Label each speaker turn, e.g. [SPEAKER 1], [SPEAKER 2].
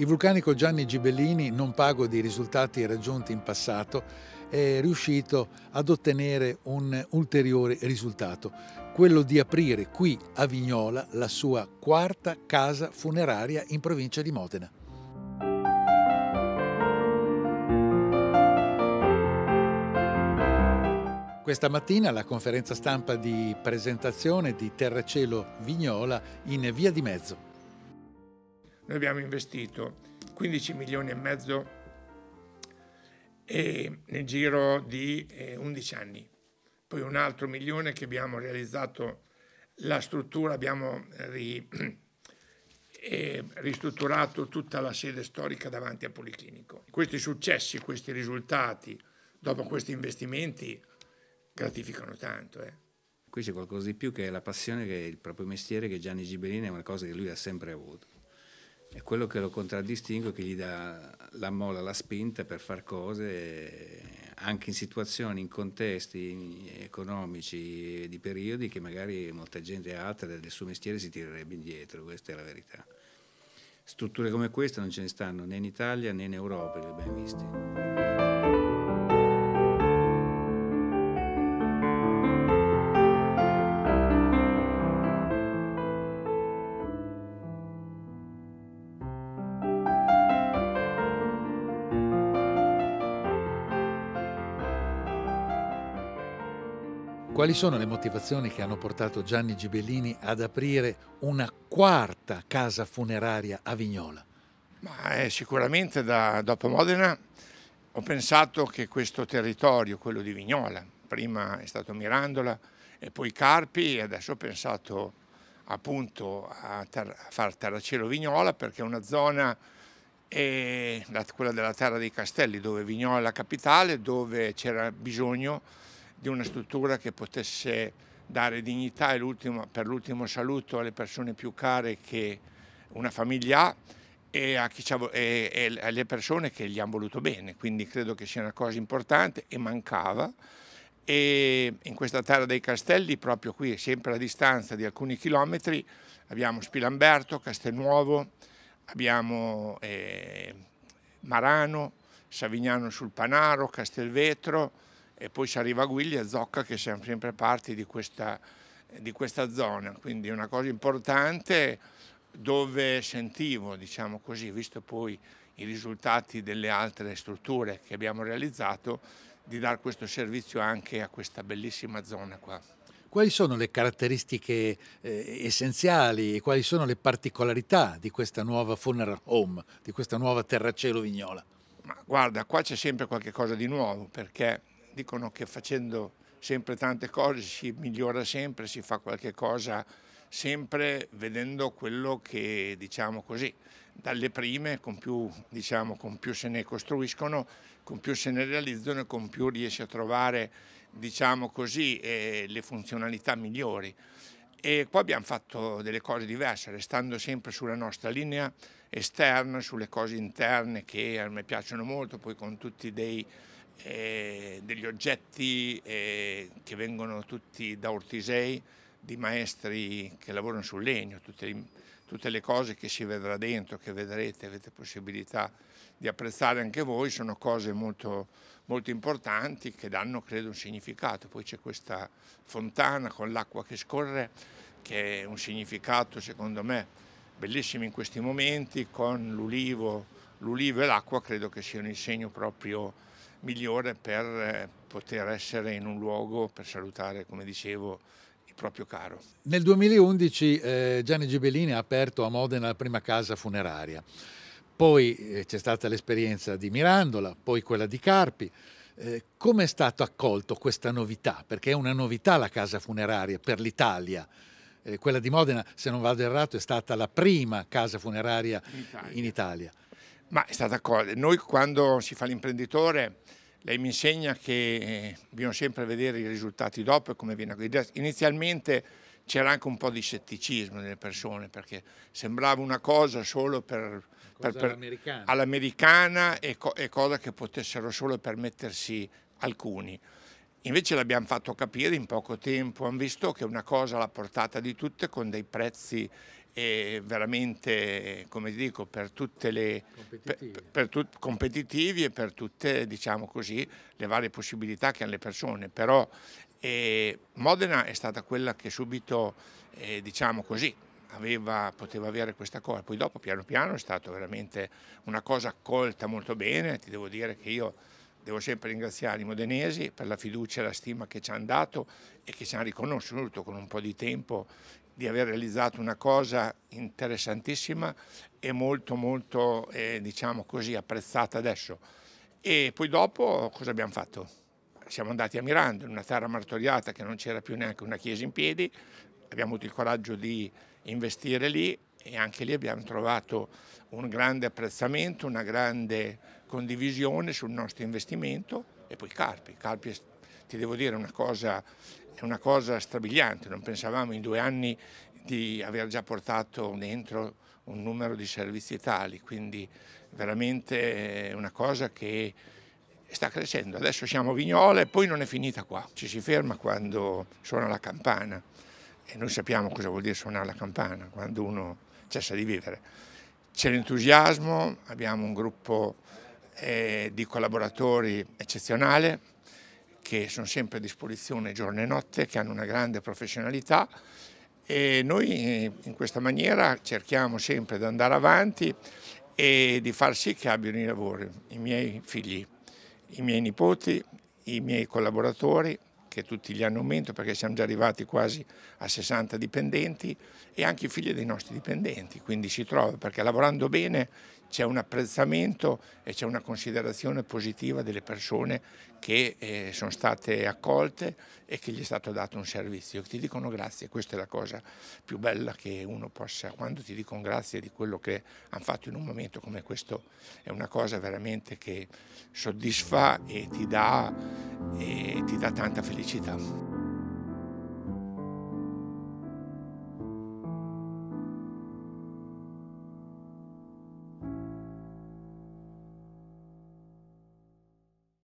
[SPEAKER 1] Il vulcanico Gianni Gibellini, non pago di risultati raggiunti in passato, è riuscito ad ottenere un ulteriore risultato, quello di aprire qui a Vignola la sua quarta casa funeraria in provincia di Modena. Questa mattina la conferenza stampa di presentazione di Terracielo Vignola in Via di Mezzo.
[SPEAKER 2] Noi abbiamo investito 15 milioni e mezzo e nel giro di 11 eh, anni. Poi un altro milione che abbiamo realizzato la struttura, abbiamo ri, eh, ristrutturato tutta la sede storica davanti al Policlinico. Questi successi, questi risultati, dopo questi investimenti, gratificano tanto. Eh. Qui c'è qualcosa di più che è la passione, che è il proprio mestiere, che Gianni Gibellini è una cosa che lui ha sempre avuto è quello che lo contraddistingue, che gli dà la mola, la spinta per fare cose anche in situazioni, in contesti economici di periodi che magari molta gente altra del suo mestiere si tirerebbe indietro, questa è la verità. Strutture come queste non ce ne stanno né in Italia né in
[SPEAKER 1] Europa, le abbiamo viste. Quali sono le motivazioni che hanno portato Gianni Gibellini ad aprire una
[SPEAKER 2] quarta casa funeraria a Vignola? Ma, eh, sicuramente da, dopo Modena ho pensato che questo territorio, quello di Vignola, prima è stato Mirandola e poi Carpi e adesso ho pensato appunto a, ter- a far Terracielo Vignola perché è una zona, eh, quella della terra dei castelli, dove Vignola è la capitale, dove c'era bisogno di una struttura che potesse dare dignità per l'ultimo saluto alle persone più care che una famiglia ha e, alle persone che gli hanno voluto bene, quindi credo che sia una cosa importante e mancava. E in questa terra dei castelli, proprio qui, sempre a distanza di alcuni chilometri, abbiamo Spilamberto, Castelnuovo, abbiamo eh, Marano, Savignano sul Panaro, Castelvetro, e poi ci arriva Guiglia e Zocca che siamo sempre parte di questa, di questa zona, quindi una cosa importante dove sentivo, diciamo così, visto poi i risultati delle altre strutture che abbiamo realizzato, di dare questo servizio anche a questa bellissima zona qua.
[SPEAKER 1] Quali sono le caratteristiche eh, essenziali e quali sono le particolarità di questa nuova funeral home, di questa nuova terracielo vignola?
[SPEAKER 2] Ma guarda, qua c'è sempre qualcosa di nuovo perché dicono che facendo sempre tante cose si migliora sempre, si fa qualche cosa sempre vedendo quello che diciamo così, dalle prime con più, diciamo, con più se ne costruiscono, con più se ne realizzano e con più riesce a trovare diciamo così, eh, le funzionalità migliori. E poi abbiamo fatto delle cose diverse, restando sempre sulla nostra linea esterna, sulle cose interne che a me piacciono molto, poi con tutti dei eh, degli oggetti eh, che vengono tutti da ortisei, di maestri che lavorano sul legno, tutte, tutte, le cose che si vedrà dentro, che vedrete, avete possibilità di apprezzare anche voi, sono cose molto, molto importanti che danno, credo, un significato. Poi c'è questa fontana con l'acqua che scorre, che è un significato, secondo me, bellissimo in questi momenti, con l'ulivo, l'ulivo e l'acqua credo che siano il segno proprio migliore per eh, poter essere in un luogo per salutare, come dicevo, il proprio caro.
[SPEAKER 1] Nel 2011 eh, Gianni Gibellini ha aperto a Modena la prima casa funeraria, poi eh, c'è stata l'esperienza di Mirandola, poi quella di Carpi. Eh, come è stato accolto questa novità? Perché è una novità la casa funeraria per l'Italia. Eh, quella di Modena, se non vado errato,
[SPEAKER 2] è stata la prima casa funeraria In Italia. In Italia. Ma è stata accolta. Noi quando si fa l'imprenditore lei mi insegna che eh, bisogna sempre vedere i risultati dopo e come viene guidato. Inizialmente c'era anche un po' di scetticismo nelle persone perché sembrava una cosa solo per,
[SPEAKER 1] cosa per, per
[SPEAKER 2] all'americana all e, co e cosa che potessero solo permettersi alcuni. Invece l'abbiamo fatto capire in poco tempo, hanno visto che una cosa alla portata di tutte con dei prezzi e veramente, come dico, per tutte le competitivi, per, per tut, competitivi e per tutte, diciamo così, le varie possibilità che hanno le persone. Però eh, Modena è stata quella che subito, eh, diciamo così, aveva, poteva avere questa cosa. Poi dopo, piano piano, è stata veramente una cosa accolta molto bene. Ti devo dire che io devo sempre ringraziare i modenesi per la fiducia e la stima che ci hanno dato e che ci hanno riconosciuto con un po' di tempo di aver realizzato una cosa interessantissima e molto molto eh, diciamo così apprezzata adesso. E poi dopo cosa abbiamo fatto? Siamo andati a Miranda, in una terra martoriata che non c'era più neanche una chiesa in piedi, abbiamo avuto il coraggio di investire lì e anche lì abbiamo trovato un grande apprezzamento, una grande condivisione sul nostro investimento e poi Carpi. Carpi ti devo dire una cosa è una cosa strabiliante, non pensavamo in due anni di aver già portato dentro un numero di servizi tali, quindi veramente è una cosa che sta crescendo. Adesso siamo a Vignola e poi non è finita qua, ci si ferma quando suona la campana e noi sappiamo cosa vuol dire suonare la campana quando uno cessa di vivere. C'è l'entusiasmo, abbiamo un gruppo eh, di collaboratori eccezionale, che sono sempre a disposizione giorno e notte, che hanno una grande professionalità e noi in questa maniera cerchiamo sempre di andare avanti e di far sì che abbiano i lavori i miei figli, i miei nipoti, i miei collaboratori, che tutti gli hanno aumento perché siamo già arrivati quasi a 60 dipendenti e anche i figli dei nostri dipendenti, quindi si trova perché lavorando bene c'è un apprezzamento e c'è una considerazione positiva delle persone che eh, sono state accolte e che gli è stato dato un servizio. Ti dicono grazie, questa è la cosa più bella che uno possa, quando ti dicono grazie di quello che hanno fatto in un momento come questo, è una cosa veramente che soddisfa e ti dà... Eh, dà tanta felicità.